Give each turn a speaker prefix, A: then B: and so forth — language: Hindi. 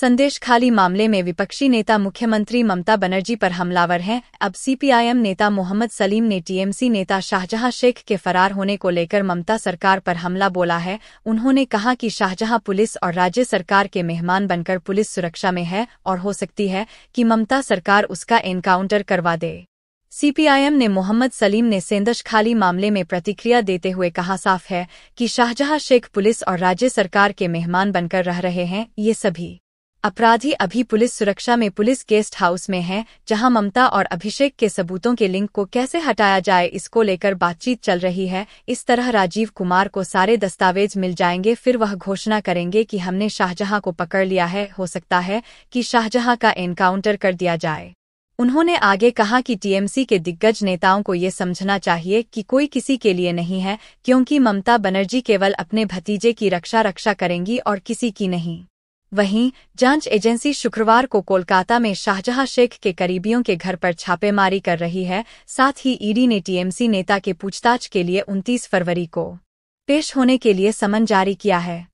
A: संदेश खाली मामले में विपक्षी नेता मुख्यमंत्री ममता बनर्जी पर हमलावर हैं अब सीपीआईएम नेता मोहम्मद सलीम ने टीएमसी नेता शाहजहां शेख के फरार होने को लेकर ममता सरकार पर हमला बोला है उन्होंने कहा कि शाहजहां पुलिस और राज्य सरकार के मेहमान बनकर पुलिस सुरक्षा में है और हो सकती है कि ममता सरकार उसका एनकाउंटर करवा दे सीपीआईएम ने मोहम्मद सलीम ने सेंदश खाली मामले में प्रतिक्रिया देते हुए कहा साफ है कि शाहजहां शेख पुलिस और राज्य सरकार के मेहमान बनकर रह रहे हैं ये सभी अपराधी अभी पुलिस सुरक्षा में पुलिस गेस्ट हाउस में है जहां ममता और अभिषेक के सबूतों के लिंक को कैसे हटाया जाए इसको लेकर बातचीत चल रही है इस तरह राजीव कुमार को सारे दस्तावेज मिल जाएंगे फिर वह घोषणा करेंगे कि हमने शाहजहां को पकड़ लिया है हो सकता है कि शाहजहां का एनकाउंटर कर दिया जाए उन्होंने आगे कहा कि टीएमसी के दिग्गज नेताओं को ये समझना चाहिए कि कोई किसी के लिए नहीं है क्योंकि ममता बनर्जी केवल अपने भतीजे की रक्षा रक्षा करेंगी और किसी की नहीं वहीं जांच एजेंसी शुक्रवार को कोलकाता में शाहजहां शेख के करीबियों के घर पर छापेमारी कर रही है साथ ही ईडी ने टीएमसी नेता के पूछताछ के लिए 29 फरवरी को पेश होने के लिए समन जारी किया है